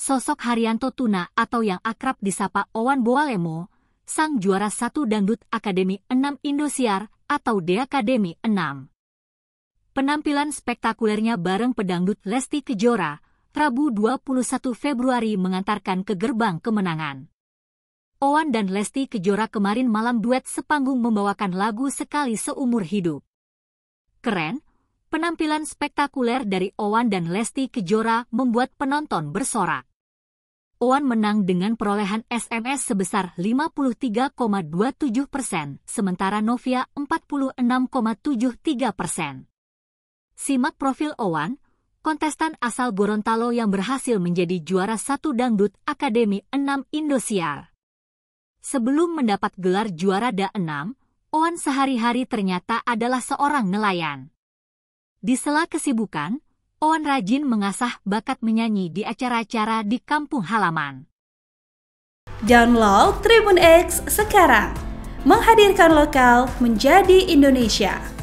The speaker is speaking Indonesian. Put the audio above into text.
sosok Haryanto Tuna atau yang akrab disapa Owan Boalemo, sang juara satu dangdut Akademi 6 Indosiar atau The Akademi 6. Penampilan spektakulernya bareng pedangdut Lesti Kejora, Rabu 21 Februari mengantarkan ke gerbang kemenangan. Owan dan Lesti Kejora kemarin malam duet sepanggung membawakan lagu Sekali Seumur Hidup. Keren, penampilan spektakuler dari Owan dan Lesti Kejora membuat penonton bersorak. Oan menang dengan perolehan SMS sebesar 53,27 persen, sementara Novia 46,73 persen. Simak profil Oan, kontestan asal Gorontalo yang berhasil menjadi juara satu dangdut Akademi 6 Indosiar. Sebelum mendapat gelar juara DA6, Oan sehari-hari ternyata adalah seorang nelayan. Di sela kesibukan, Owen rajin mengasah bakat menyanyi di acara-acara di kampung halaman. Download Tribun X sekarang, menghadirkan lokal menjadi Indonesia.